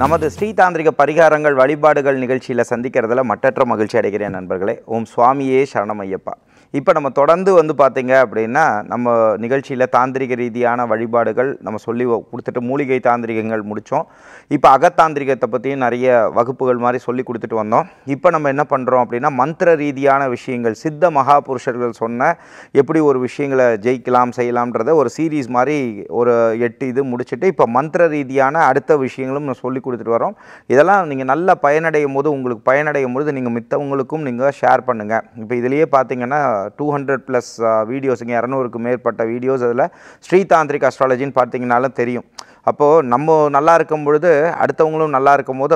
நமது ஸ்ரீதாந்திரிக பரிகாரங்கள் வழிபாடுகள் நிகழ்ச்சியில் சந்திக்கிறதுல மட்டற்ற மகிழ்ச்சி அடைகிறேன் நண்பர்களே ஓம் சுவாமியே சரணமையப்பா இப்போ நம்ம தொடர்ந்து வந்து பார்த்திங்க அப்படின்னா நம்ம நிகழ்ச்சியில் தாந்திரிக ரீதியான வழிபாடுகள் நம்ம சொல்லி கொடுத்துட்டு மூலிகை தாந்திரிகங்கள் முடித்தோம் இப்போ அகத்தாந்திரிகத்தை பற்றியும் நிறைய வகுப்புகள் மாதிரி சொல்லி கொடுத்துட்டு வந்தோம் இப்போ நம்ம என்ன பண்ணுறோம் அப்படின்னா மந்திர ரீதியான விஷயங்கள் சித்த மகாபுருஷர்கள் சொன்ன எப்படி ஒரு விஷயங்களை ஜெயிக்கலாம் செய்யலாம்ன்றத ஒரு சீரீஸ் மாதிரி ஒரு எட்டு இது முடிச்சுட்டு இப்போ மந்திர ரீதியான அடுத்த விஷயங்களும் நம்ம சொல்லி கொடுத்துட்டு வரோம் இதெல்லாம் நீங்கள் நல்லா பயனடையும் போது உங்களுக்கு பயனடையும் பொழுது நீங்கள் மித்தவங்களுக்கும் நீங்கள் ஷேர் பண்ணுங்கள் இப்போ இதுலேயே பார்த்தீங்கன்னா டூ ஹண்ட்ரட் ப்ளஸ் வீடியோஸ் இங்கே இரநூறுக்கு மேற்பட்ட வீடியோஸ் அதில் ஸ்ரீதாந்திரிக் அஸ்ட்ராலஜின்னு பார்த்தீங்கனாலும் தெரியும் அப்போது நம்ம நல்லா இருக்கும் பொழுது அடுத்தவங்களும் நல்லா இருக்கும் போது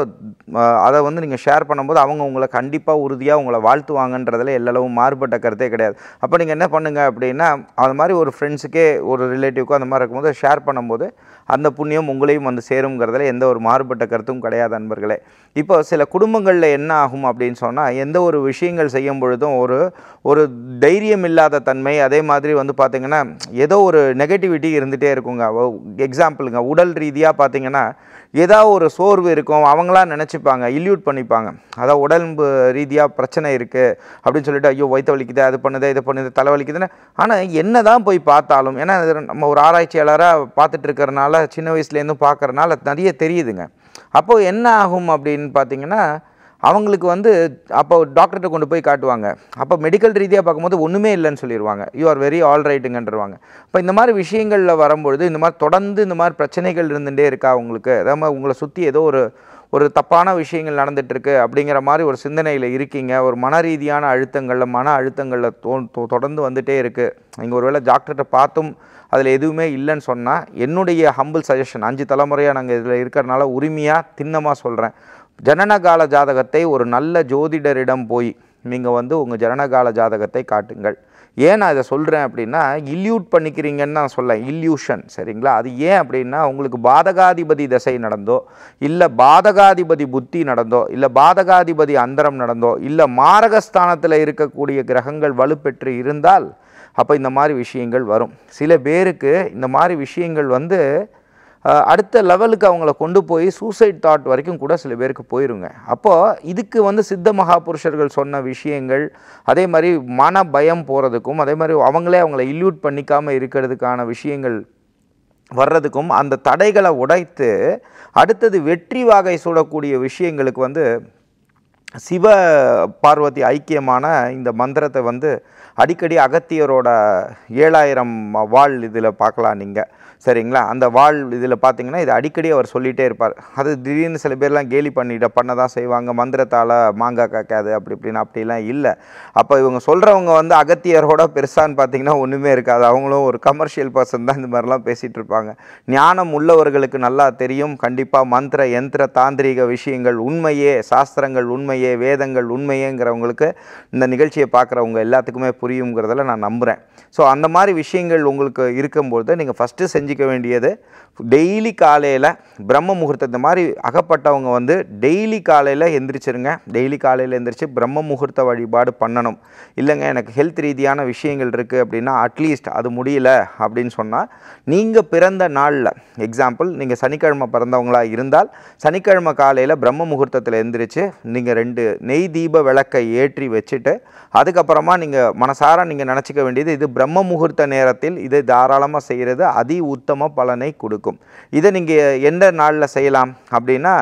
அதை வந்து நீங்கள் ஷேர் பண்ணும்போது அவங்க உங்களை கண்டிப்பாக உறுதியாக உங்களை வாழ்த்துவாங்கன்றதில் எல்லாம் மாறுபட்ட கருத்தே கிடையாது அப்போ நீங்கள் என்ன பண்ணுங்கள் அப்படின்னா அது மாதிரி ஒரு ஃப்ரெண்ட்ஸுக்கே ஒரு ரிலேட்டிவ்க்கோ அந்த மாதிரி இருக்கும்போது ஷேர் பண்ணும்போது அந்த புண்ணியம் உங்களையும் வந்து சேருங்கிறதுல எந்த ஒரு மாறுபட்ட கருத்தும் கிடையாது அன்பர்களே இப்போ சில குடும்பங்களில் என்ன ஆகும் அப்படின்னு சொன்னால் எந்த ஒரு விஷயங்கள் செய்யும் பொழுதும் ஒரு ஒரு தைரியம் இல்லாத தன்மை அதே மாதிரி வந்து பார்த்திங்கன்னா ஏதோ ஒரு நெகட்டிவிட்டி இருந்துகிட்டே இருக்குங்க எக்ஸாம்பிளுங்க உடல் ரீதியாக பார்த்திங்கன்னா ஏதாவது ஒரு சோர்வு இருக்கும் அவங்களாம் நினச்சிப்பாங்க இல்யூட் பண்ணிப்பாங்க அதாவது உடம்பு ரீதியாக பிரச்சனை இருக்குது அப்படின்னு சொல்லிட்டு ஐயோ வயிற்று வலிக்குது அது பண்ணுது இது பண்ணுது தலை வலிக்குதுன்னு ஆனால் என்ன தான் போய் பார்த்தாலும் ஏன்னா நம்ம ஒரு ஆராய்ச்சியாளராக பார்த்துட்டு இருக்கிறனால சின்ன வயசுலேருந்தும் பார்க்குறனால நிறைய தெரியுதுங்க அப்போது என்ன ஆகும் அப்படின்னு பார்த்திங்கன்னா அவங்களுக்கு வந்து அப்போ டாக்டர்கிட்ட கொண்டு போய் காட்டுவாங்க அப்போ மெடிக்கல் ரீதியாக பார்க்கும்போது ஒன்றுமே இல்லைன்னு சொல்லிடுவாங்க யூ ஆர் வெரி ஆல் ரைட்டுங்கன்றவாங்க இப்போ இந்த மாதிரி விஷயங்களில் வரும்பொழுது இந்த மாதிரி தொடர்ந்து இந்த மாதிரி பிரச்சனைகள் இருந்துகிட்டே இருக்கா உங்களுக்கு அதாவது உங்களை சுற்றி ஏதோ ஒரு ஒரு தப்பான விஷயங்கள் நடந்துகிட்ருக்கு அப்படிங்கிற மாதிரி ஒரு சிந்தனையில் இருக்கீங்க ஒரு மன ரீதியான அழுத்தங்களில் மன அழுத்தங்களில் தோ தொடர்ந்து வந்துகிட்டே இருக்குது நீங்கள் ஒருவேளை டாக்டர்கிட்ட பார்த்தும் அதில் எதுவுமே இல்லைன்னு சொன்னால் என்னுடைய ஹம்பிள் சஜஷன் அஞ்சு தலைமுறையாக நாங்கள் இதில் இருக்கிறனால உரிமையாக திண்ணமாக சொல்கிறேன் ஜனனகால ஜாதகத்தை ஒரு நல்ல ஜோதிடரிடம் போய் நீங்கள் வந்து உங்கள் ஜனனகால ஜாதகத்தை காட்டுங்கள் ஏன் நான் இதை சொல்கிறேன் அப்படின்னா இல்யூட் பண்ணிக்கிறீங்கன்னு நான் சொல்ல இல்யூஷன் சரிங்களா அது ஏன் அப்படின்னா உங்களுக்கு பாதகாதிபதி திசை நடந்தோ இல்லை பாதகாதிபதி புத்தி நடந்தோ இல்லை பாதகாதிபதி அந்தரம் நடந்தோ இல்லை மாரகஸ்தானத்தில் இருக்கக்கூடிய கிரகங்கள் வலுப்பெற்று இருந்தால் அப்போ இந்த மாதிரி விஷயங்கள் வரும் சில பேருக்கு இந்த மாதிரி விஷயங்கள் வந்து அடுத்த லெவலுக்கு அவங்கள கொண்டு போய் சூசைட் தாட் வரைக்கும் கூட சில பேருக்கு போயிருங்க அப்போது இதுக்கு வந்து சித்த மகாபுருஷர்கள் சொன்ன விஷயங்கள் அதே மாதிரி மன பயம் போகிறதுக்கும் அதே மாதிரி அவங்களே அவங்கள இல்யூட் பண்ணிக்காமல் இருக்கிறதுக்கான விஷயங்கள் வர்றதுக்கும் அந்த தடைகளை உடைத்து அடுத்தது வெற்றி வாகை சூடக்கூடிய விஷயங்களுக்கு வந்து சிவ பார்வதி ஐக்கியமான இந்த மந்திரத்தை வந்து அடிக்கடி அகத்தியரோட ஏழாயிரம் வாழ் இதில் பார்க்கலாம் நீங்கள் சரிங்களா அந்த வால் இதில் பார்த்தீங்கன்னா இது அடிக்கடி அவர் சொல்லிகிட்டே இருப்பார் அது திடீர்னு சில பேர்லாம் கேலி பண்ணிட பண்ண தான் செய்வாங்க மந்திரத்தால் மாங்காய் காக்காது அப்படி இப்படின்னு அப்படிலாம் இல்லை அப்போ இவங்க சொல்கிறவங்க வந்து அகத்தியரோட பெருசான்னு பார்த்தீங்கன்னா ஒன்றுமே இருக்காது அவங்களும் ஒரு கமர்ஷியல் பர்சன் தான் இந்த மாதிரிலாம் பேசிகிட்டு இருப்பாங்க ஞானம் உள்ளவர்களுக்கு நல்லா தெரியும் கண்டிப்பாக மந்திர யந்திர தாந்திரிக விஷயங்கள் உண்மையே சாஸ்திரங்கள் உண்மையே வேதங்கள் உண்மையேங்கிறவங்களுக்கு இந்த நிகழ்ச்சியை பார்க்குறவங்க எல்லாத்துக்குமே புரியுங்கிறதில் நான் நம்புகிறேன் ஸோ அந்த மாதிரி விஷயங்கள் உங்களுக்கு இருக்கும்போது நீங்கள் ஃபஸ்ட்டு செஞ்சு தெரிஞ்சிக்க வேண்டியது டெய்லி காலையில் பிரம்ம முகூர்த்தம் இந்த மாதிரி அகப்பட்டவங்க வந்து டெய்லி காலையில் எந்திரிச்சிருங்க டெய்லி காலையில் எந்திரிச்சு பிரம்ம முகூர்த்த வழிபாடு பண்ணணும் இல்லைங்க எனக்கு ஹெல்த் ரீதியான விஷயங்கள் இருக்குது அப்படின்னா அட்லீஸ்ட் அது முடியல அப்படின்னு சொன்னால் நீங்கள் பிறந்த நாளில் எக்ஸாம்பிள் நீங்கள் சனிக்கிழமை பிறந்தவங்களாக இருந்தால் சனிக்கிழமை காலையில் பிரம்ம முகூர்த்தத்தில் எந்திரிச்சு நீங்கள் ரெண்டு நெய் தீப விளக்கை ஏற்றி வச்சுட்டு அதுக்கப்புறமா நீங்கள் மனசார நீங்கள் நினச்சிக்க வேண்டியது இது பிரம்ம முகூர்த்த நேரத்தில் இதை தாராளமாக செய்கிறது அதி உத்தம பலனை கொடுக்கும் இதை நீங்கள் எந்த நாளில் செய்யலாம் அப்படின்னா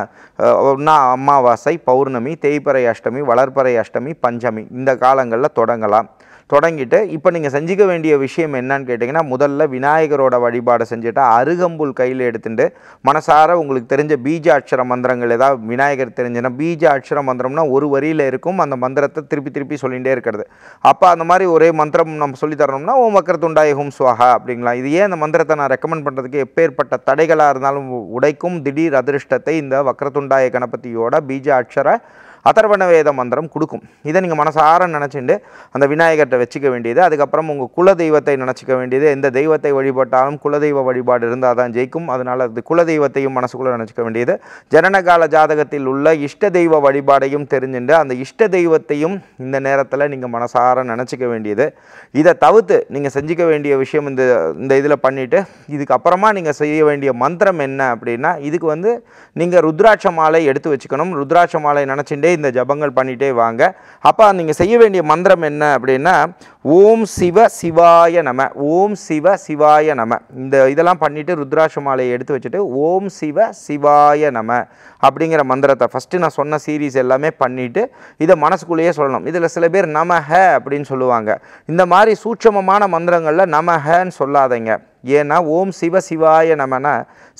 ஒன்றா அமாவாசை பௌர்ணமி தேய்ப்பறை அஷ்டமி வளர்ப்பறை அஷ்டமி பஞ்சமி இந்த காலங்களில் தொடங்கலாம் தொடங்கிட்டு இப்போ நீங்கள் செஞ்சிக்க வேண்டிய விஷயம் என்னன்னு கேட்டிங்கன்னா முதல்ல விநாயகரோட வழிபாடை செஞ்சுட்டு அருகம்புல் கையில் எடுத்துட்டு மனசார உங்களுக்கு தெரிஞ்ச பீஜ அட்சர மந்திரங்கள் ஏதாவது விநாயகர் தெரிஞ்சுன்னா பீஜ அட்சர மந்திரம்னா ஒரு வரியில் இருக்கும் அந்த மந்திரத்தை திருப்பி திருப்பி சொல்லிகிட்டே இருக்கிறது அப்போ அந்த மாதிரி ஒரே மந்திரம் நம்ம சொல்லித்தரணும்னா தரணும்னா ஓ மக்கர் துண்டாய ஹோம் சுவாகா அப்படிங்களா இது ஏன் அந்த மந்திரத்தை நான் ரெக்கமெண்ட் பண்ணுறதுக்கு எப்பேற்பட்ட தடைகளாக இருந்தாலும் உடைக்கும் திடீர் அதிர்ஷ்டத்தை இந்த வக்கரத்துண்டாய கணபதியோட பீஜ அட்சர அதர்வண வேத மந்திரம் கொடுக்கும் இதை நீங்கள் மனசார நினச்சிண்டு அந்த விநாயகர்கிட்ட வச்சுக்க வேண்டியது அதுக்கப்புறம் உங்கள் குல தெய்வத்தை நினச்சிக்க வேண்டியது எந்த தெய்வத்தை வழிபட்டாலும் குலதெய்வ வழிபாடு இருந்தால் தான் ஜெயிக்கும் அதனால் அது குல தெய்வத்தையும் மனசுக்குள்ளே நினச்சிக்க வேண்டியது ஜனனகால ஜாதகத்தில் உள்ள இஷ்ட தெய்வ வழிபாடையும் தெரிஞ்சுண்டு அந்த இஷ்ட தெய்வத்தையும் இந்த நேரத்தில் நீங்கள் மனசார நினச்சிக்க வேண்டியது இதை தவிர்த்து நீங்கள் செஞ்சிக்க வேண்டிய விஷயம் இந்த இந்த இதில் பண்ணிவிட்டு இதுக்கப்புறமா நீங்கள் செய்ய வேண்டிய மந்திரம் என்ன அப்படின்னா இதுக்கு வந்து நீங்கள் ருத்ராட்ச மாலை எடுத்து வச்சுக்கணும் ருத்ராட்ச மாலை நினச்சிண்டே இந்த ஜபங்கள் பண்ணிகிட்டே வாங்க அப்போ நீங்கள் செய்ய வேண்டிய மந்திரம் என்ன அப்படின்னா ஓம் சிவ சிவாய நம ஓம் சிவ சிவாய நம இந்த இதெல்லாம் பண்ணிவிட்டு ருத்ராட்ச மாலையை எடுத்து வச்சுட்டு ஓம் சிவ சிவாய நம அப்படிங்கிற மந்திரத்தை ஃபஸ்ட்டு நான் சொன்ன சீரீஸ் எல்லாமே பண்ணிவிட்டு இதை மனசுக்குள்ளேயே சொல்லணும் இதில் சில பேர் ஹ அப்படின்னு சொல்லுவாங்க இந்த மாதிரி சூட்சமமான மந்திரங்களில் ஹன்னு சொல்லாதீங்க ஏன்னா ஓம் சிவ சிவாய நமனா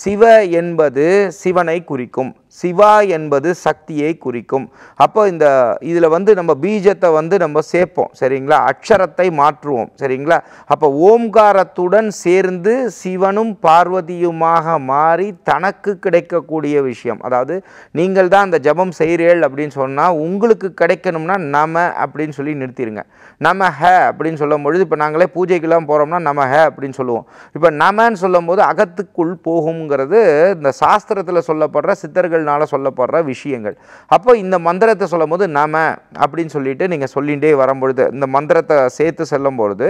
சிவ என்பது சிவனை குறிக்கும் சிவா என்பது சக்தியை குறிக்கும் அப்போ இந்த இதில் வந்து நம்ம பீஜத்தை வந்து நம்ம சேர்ப்போம் சரிங்களா அக்ஷரத்தை மாற்றுவோம் சரிங்களா அப்போ ஓம்காரத்துடன் சேர்ந்து சிவனும் பார்வதியுமாக மாறி தனக்கு கிடைக்கக்கூடிய விஷயம் அதாவது நீங்கள் தான் அந்த ஜபம் செய்கிறீர்கள் அப்படின்னு சொன்னால் உங்களுக்கு கிடைக்கணும்னா நம அப்படின்னு சொல்லி நிறுத்திடுங்க நம ஹ அப்படின்னு சொல்லும் பொழுது இப்போ நாங்களே பூஜைக்கெல்லாம் போகிறோம்னா நம ஹ அப்படின்னு சொல்லுவோம் இப்போ நமன்னு சொல்லும்போது அகத்துக்குள் போகுங்கிறது இந்த சாஸ்திரத்தில் சொல்லப்படுற சித்தர்கள் மந்திரங்கள்னால் சொல்லப்படுற விஷயங்கள் அப்போ இந்த மந்திரத்தை சொல்லும் போது நம அப்படின்னு சொல்லிட்டு நீங்கள் சொல்லிகிட்டே வரும்பொழுது இந்த மந்திரத்தை சேர்த்து செல்லும் பொழுது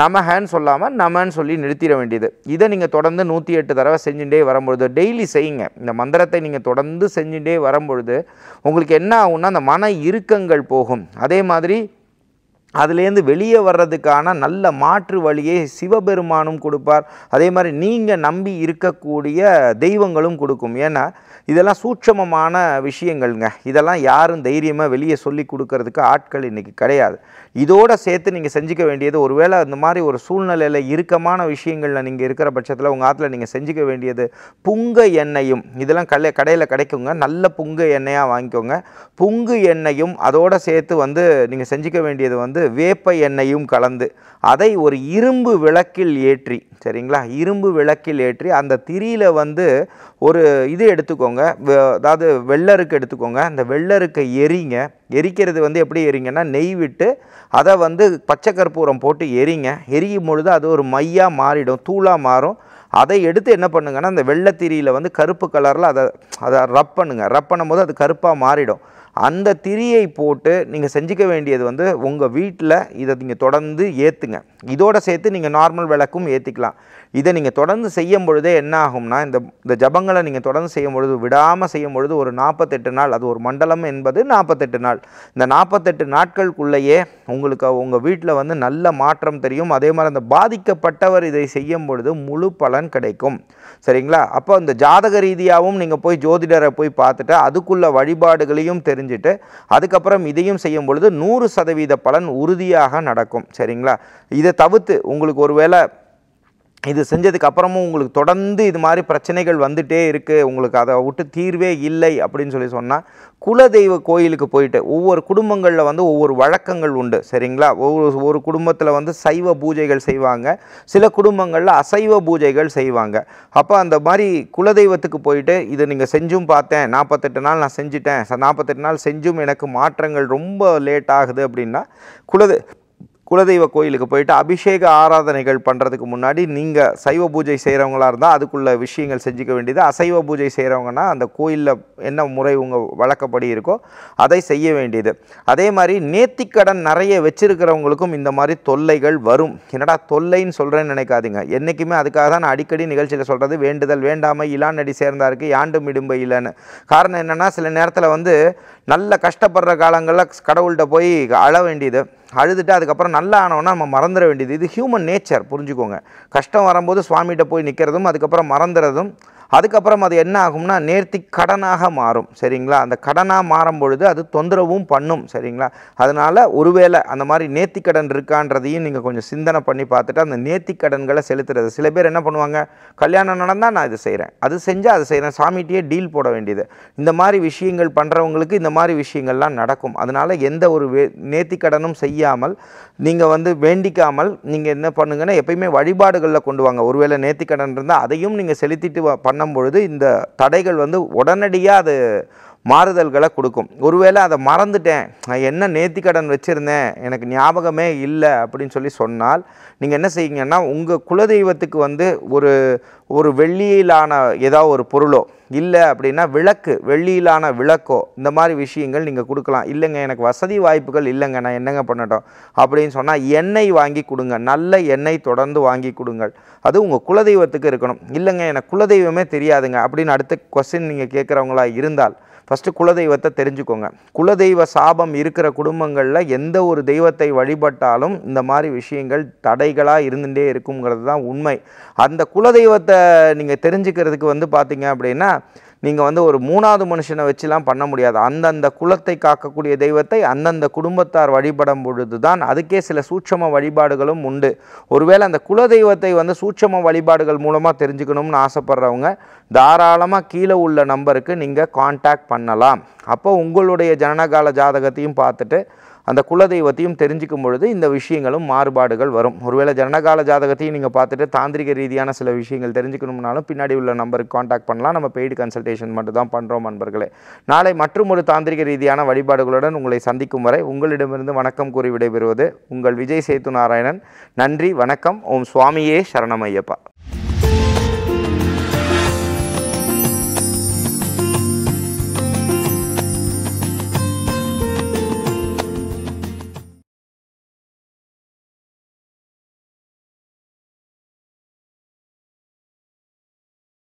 நமஹன்னு சொல்லாமல் நமன்னு சொல்லி நிறுத்திட வேண்டியது இதை நீங்கள் தொடர்ந்து நூற்றி எட்டு தடவை செஞ்சுட்டே வரும்பொழுது டெய்லி செய்யுங்க இந்த மந்திரத்தை நீங்கள் தொடர்ந்து செஞ்சுட்டே வரும்பொழுது உங்களுக்கு என்ன ஆகும்னா அந்த மன இறுக்கங்கள் போகும் அதே மாதிரி அதுலேருந்து வெளியே வர்றதுக்கான நல்ல மாற்று வழியை சிவபெருமானும் கொடுப்பார் அதே மாதிரி நீங்கள் நம்பி இருக்கக்கூடிய தெய்வங்களும் கொடுக்கும் ஏன்னா இதெல்லாம் சூட்சமமான விஷயங்கள்ங்க இதெல்லாம் யாரும் தைரியமாக வெளியே சொல்லி கொடுக்கறதுக்கு ஆட்கள் இன்றைக்கி கிடையாது இதோடு சேர்த்து நீங்கள் செஞ்சுக்க வேண்டியது ஒருவேளை அந்த மாதிரி ஒரு சூழ்நிலையில் இறுக்கமான விஷயங்களில் நீங்கள் இருக்கிற பட்சத்தில் உங்கள் ஆற்றுல நீங்கள் செஞ்சுக்க வேண்டியது புங்க எண்ணெயும் இதெல்லாம் கடை கடையில் கிடைக்குங்க நல்ல புங்கு எண்ணெயாக வாங்கிக்கோங்க புங்கு எண்ணெயும் அதோடு சேர்த்து வந்து நீங்கள் செஞ்சுக்க வேண்டியது வந்து வேப்ப எண்ணெயும் கலந்து அதை ஒரு இரும்பு விளக்கில் ஏற்றி சரிங்களா இரும்பு விளக்கில் ஏற்றி அந்த திரியில் வந்து ஒரு இது எடுத்துக்கோங்க அதாவது வெள்ளருக்கு எடுத்துக்கோங்க அந்த வெள்ளருக்கை எரிங்க எரிக்கிறது வந்து எப்படி எரிங்கன்னா நெய் விட்டு அதை வந்து பச்சை கற்பூரம் போட்டு எரிங்க எரியும் பொழுது அது ஒரு மையாக மாறிடும் தூளாக மாறும் அதை எடுத்து என்ன பண்ணுங்கன்னா அந்த வெள்ளத்திரியில் வந்து கருப்பு கலரில் அதை அதை ரப் பண்ணுங்கள் ரப் பண்ணும்போது அது கருப்பாக மாறிடும் அந்த திரியை போட்டு நீங்கள் செஞ்சுக்க வேண்டியது வந்து உங்கள் வீட்டில் இதை நீங்கள் தொடர்ந்து ஏற்றுங்க இதோடு சேர்த்து நீங்கள் நார்மல் விளக்கும் ஏற்றிக்கலாம் இதை நீங்கள் தொடர்ந்து செய்யும் பொழுதே என்ன ஆகும்னா இந்த இந்த ஜபங்களை நீங்கள் தொடர்ந்து செய்யும் பொழுது விடாமல் செய்யும் பொழுது ஒரு நாற்பத்தெட்டு நாள் அது ஒரு மண்டலம் என்பது நாற்பத்தெட்டு நாள் இந்த நாற்பத்தெட்டு நாட்களுக்குள்ளேயே உங்களுக்கு உங்கள் வீட்டில் வந்து நல்ல மாற்றம் தெரியும் அதே மாதிரி அந்த பாதிக்கப்பட்டவர் இதை செய்யும் பொழுது முழு பலன் கிடைக்கும் சரிங்களா அப்போ இந்த ஜாதக ரீதியாகவும் நீங்கள் போய் ஜோதிடரை போய் பார்த்துட்டு அதுக்குள்ள வழிபாடுகளையும் தெரிஞ்சு தெரிஞ்சுட்டு அதுக்கப்புறம் இதையும் செய்யும் பொழுது நூறு சதவீத பலன் உறுதியாக நடக்கும் சரிங்களா இதை தவிர்த்து உங்களுக்கு ஒருவேளை இது செஞ்சதுக்கு அப்புறமும் உங்களுக்கு தொடர்ந்து இது மாதிரி பிரச்சனைகள் வந்துகிட்டே இருக்குது உங்களுக்கு அதை விட்டு தீர்வே இல்லை அப்படின்னு சொல்லி சொன்னால் குலதெய்வ கோயிலுக்கு போயிட்டு ஒவ்வொரு குடும்பங்களில் வந்து ஒவ்வொரு வழக்கங்கள் உண்டு சரிங்களா ஒவ்வொரு ஒரு குடும்பத்தில் வந்து சைவ பூஜைகள் செய்வாங்க சில குடும்பங்களில் அசைவ பூஜைகள் செய்வாங்க அப்போ அந்த மாதிரி குலதெய்வத்துக்கு போயிட்டு இதை நீங்கள் செஞ்சும் பார்த்தேன் நாற்பத்தெட்டு நாள் நான் செஞ்சுட்டேன் நாற்பத்தெட்டு நாள் செஞ்சும் எனக்கு மாற்றங்கள் ரொம்ப லேட் ஆகுது அப்படின்னா குலதெய் குலதெய்வ கோயிலுக்கு போயிட்டு அபிஷேக ஆராதனைகள் பண்ணுறதுக்கு முன்னாடி நீங்கள் சைவ பூஜை செய்கிறவங்களாக இருந்தால் அதுக்குள்ள விஷயங்கள் செஞ்சுக்க வேண்டியது அசைவ பூஜை செய்கிறவங்கன்னா அந்த கோயிலில் என்ன முறை உங்கள் வழக்கப்படி இருக்கோ அதை செய்ய வேண்டியது அதே மாதிரி நேர்த்திக்கடன் நிறைய வச்சுருக்கிறவங்களுக்கும் இந்த மாதிரி தொல்லைகள் வரும் என்னடா தொல்லைன்னு சொல்கிறேன்னு நினைக்காதீங்க என்றைக்குமே அதுக்காக தான் நான் அடிக்கடி நிகழ்ச்சியில் சொல்கிறது வேண்டுதல் வேண்டாமை இளாநடி சேர்ந்தாருக்கு யாண்டு இடும்பை இல்லைன்னு காரணம் என்னென்னா சில நேரத்தில் வந்து நல்ல கஷ்டப்படுற காலங்களில் கடவுள்கிட்ட போய் அழ வேண்டியது அழுதுட்டு அதுக்கப்புறம் நல்லா ஆனவொன்னா நம்ம மறந்துட வேண்டியது இது ஹியூமன் நேச்சர் புரிஞ்சுக்கோங்க கஷ்டம் வரும்போது சுவாமிகிட்ட போய் நிற்கிறதும் அதுக்கப்புறம் மறந்துறதும் அதுக்கப்புறம் அது என்ன ஆகும்னா நேர்த்தி கடனாக மாறும் சரிங்களா அந்த கடனாக மாறும் பொழுது அது தொந்தரவும் பண்ணும் சரிங்களா அதனால் ஒருவேளை அந்த மாதிரி நேர்த்தி கடன் இருக்கான்றதையும் நீங்கள் கொஞ்சம் சிந்தனை பண்ணி பார்த்துட்டு அந்த நேர்த்தி கடன்களை செலுத்துறது சில பேர் என்ன பண்ணுவாங்க கல்யாணம் நடந்தால் நான் இது செய்கிறேன் அது செஞ்சால் அது செய்கிறேன் சாமிகிட்டே டீல் போட வேண்டியது இந்த மாதிரி விஷயங்கள் பண்ணுறவங்களுக்கு இந்த மாதிரி விஷயங்கள்லாம் நடக்கும் அதனால் எந்த ஒரு வே நேர்த்தி கடனும் செய்யாமல் நீங்கள் வந்து வேண்டிக்காமல் நீங்கள் என்ன பண்ணுங்கன்னா எப்பயுமே வழிபாடுகளில் கொண்டு வாங்க ஒருவேளை நேர்த்தி கடன் இருந்தால் அதையும் நீங்கள் செலுத்திட்டு பண்ண பண்ணும் பொழுது இந்த தடைகள் வந்து உடனடியாக அது மாறுதல்களை கொடுக்கும் ஒருவேளை அதை மறந்துட்டேன் நான் என்ன நேர்த்திக்கடன் வச்சுருந்தேன் எனக்கு ஞாபகமே இல்லை அப்படின்னு சொல்லி சொன்னால் நீங்கள் என்ன செய்யுங்கன்னா உங்கள் குலதெய்வத்துக்கு வந்து ஒரு ஒரு வெள்ளியிலான ஏதாவது ஒரு பொருளோ இல்லை அப்படின்னா விளக்கு வெள்ளியிலான விளக்கோ இந்த மாதிரி விஷயங்கள் நீங்கள் கொடுக்கலாம் இல்லைங்க எனக்கு வசதி வாய்ப்புகள் இல்லைங்க நான் என்னங்க பண்ணட்டும் அப்படின்னு சொன்னால் எண்ணெய் வாங்கி கொடுங்க நல்ல எண்ணெய் தொடர்ந்து வாங்கி கொடுங்கள் அது உங்கள் குலதெய்வத்துக்கு இருக்கணும் இல்லைங்க எனக்கு குலதெய்வமே தெரியாதுங்க அப்படின்னு அடுத்த கொஸ்டின் நீங்கள் கேட்குறவங்களா இருந்தால் ஃபஸ்ட்டு குலதெய்வத்தை தெரிஞ்சுக்கோங்க குலதெய்வ சாபம் இருக்கிற குடும்பங்களில் எந்த ஒரு தெய்வத்தை வழிபட்டாலும் இந்த மாதிரி விஷயங்கள் தடைகளாக இருந்துகிட்டே இருக்குங்கிறது தான் உண்மை அந்த குலதெய்வத்தை நீங்கள் தெரிஞ்சுக்கிறதுக்கு வந்து பார்த்திங்க அப்படின்னா நீங்கள் வந்து ஒரு மூணாவது மனுஷனை வச்சுலாம் பண்ண முடியாது அந்தந்த குலத்தை காக்கக்கூடிய தெய்வத்தை அந்தந்த குடும்பத்தார் வழிபடும் பொழுது தான் அதுக்கே சில சூட்சம வழிபாடுகளும் உண்டு ஒருவேளை அந்த குல தெய்வத்தை வந்து சூட்சம வழிபாடுகள் மூலமாக தெரிஞ்சுக்கணும்னு ஆசைப்பட்றவங்க தாராளமாக கீழே உள்ள நம்பருக்கு நீங்கள் காண்டாக்ட் பண்ணலாம் அப்போ உங்களுடைய ஜனனகால ஜாதகத்தையும் பார்த்துட்டு அந்த குலதெய்வத்தையும் தெரிஞ்சிக்கும் பொழுது இந்த விஷயங்களும் மாறுபாடுகள் வரும் ஒருவேளை ஜனகால ஜாதகத்தையும் நீங்கள் பார்த்துட்டு தாந்திரிக ரீதியான சில விஷயங்கள் தெரிஞ்சுக்கணும்னாலும் பின்னாடி உள்ள நம்பருக்கு காண்டாக்ட் பண்ணலாம் நம்ம பெய்டு கன்சல்டேஷன் மட்டும் தான் பண்ணுறோம் நண்பர்களே நாளை மற்றும் ஒரு தாந்திரிக ரீதியான வழிபாடுகளுடன் உங்களை சந்திக்கும் வரை உங்களிடமிருந்து வணக்கம் கூறி விடைபெறுவது உங்கள் விஜய் சேத்து நாராயணன் நன்றி வணக்கம் ஓம் சுவாமியே சரணமையப்பா